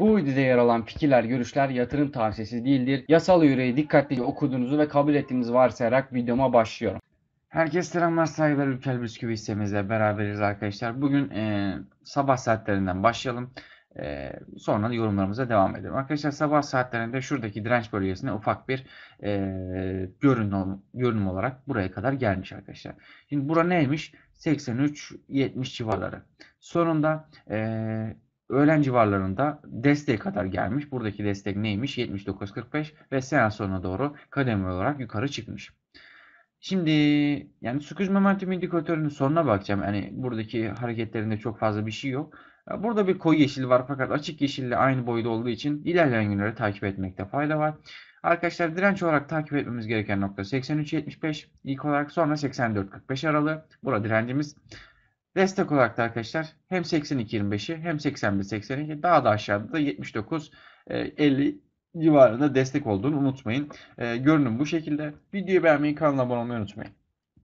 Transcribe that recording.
Bu videoda yer alan fikirler, görüşler yatırım tavsiyesi değildir. Yasal yüreği dikkatlice okuduğunuzu ve kabul ettiğinizi varsayarak videoma başlıyorum. Herkes selamlar saygılar ülkel bisküvi hissemizle beraberiz arkadaşlar. Bugün e, sabah saatlerinden başlayalım. E, sonra yorumlarımıza devam edelim. Arkadaşlar sabah saatlerinde şuradaki direnç bölgesine ufak bir e, görünüm, görünüm olarak buraya kadar gelmiş arkadaşlar. Şimdi bura neymiş? 83-70 civarları. Sonunda e, öğlen civarlarında desteğe kadar gelmiş. Buradaki destek neymiş? 79.45 ve sene sonuna doğru kademeli olarak yukarı çıkmış. Şimdi yani süküz momentum indikatörünün sonuna bakacağım. Yani buradaki hareketlerinde çok fazla bir şey yok. Burada bir koyu yeşil var fakat açık yeşille aynı boyda olduğu için ilerleyen günleri takip etmekte fayda var. Arkadaşlar direnç olarak takip etmemiz gereken nokta 83.75 ilk olarak sonra 84.45 aralığı. Burada direncimiz. Destek olarak da arkadaşlar hem 82 hem 81-82 daha da aşağıda da 79-50 e, civarında destek olduğunu unutmayın. E, görünüm bu şekilde. Videoyu beğenmeyi kanala abone olmayı unutmayın.